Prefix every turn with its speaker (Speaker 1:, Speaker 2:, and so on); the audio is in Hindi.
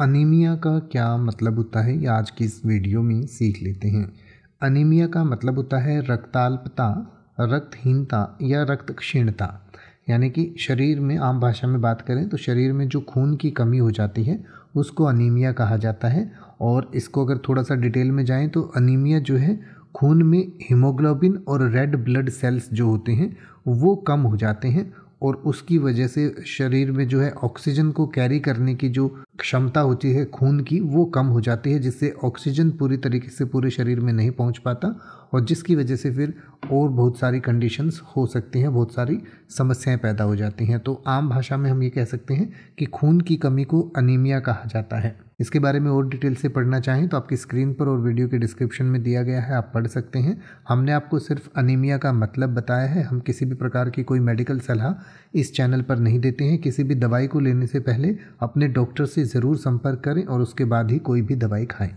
Speaker 1: अनीमिया का क्या मतलब होता है ये आज की इस वीडियो में सीख लेते हैं अनीमिया का मतलब होता है रक्ताल्पता रक्तहीनता या रक्त क्षीणता यानी कि शरीर में आम भाषा में बात करें तो शरीर में जो खून की कमी हो जाती है उसको अनीमिया कहा जाता है और इसको अगर थोड़ा सा डिटेल में जाएं तो अनीमिया जो है खून में हीमोग्लोबिन और रेड ब्लड सेल्स जो होते हैं वो कम हो जाते हैं और उसकी वजह से शरीर में जो है ऑक्सीजन को कैरी करने की जो क्षमता होती है खून की वो कम हो जाती है जिससे ऑक्सीजन पूरी तरीके से पूरे शरीर में नहीं पहुंच पाता और जिसकी वजह से फिर और बहुत सारी कंडीशंस हो सकती हैं बहुत सारी समस्याएं पैदा हो जाती हैं तो आम भाषा में हम ये कह सकते हैं कि खून की कमी को अनीमिया कहा जाता है इसके बारे में और डिटेल से पढ़ना चाहें तो आपकी स्क्रीन पर और वीडियो के डिस्क्रिप्शन में दिया गया है आप पढ़ सकते हैं हमने आपको सिर्फ अनीमिया का मतलब बताया है हम किसी भी प्रकार की कोई मेडिकल सलाह इस चैनल पर नहीं देते हैं किसी भी दवाई को लेने से पहले अपने डॉक्टर से ज़रूर संपर्क करें और उसके बाद ही कोई भी दवाई खाएँ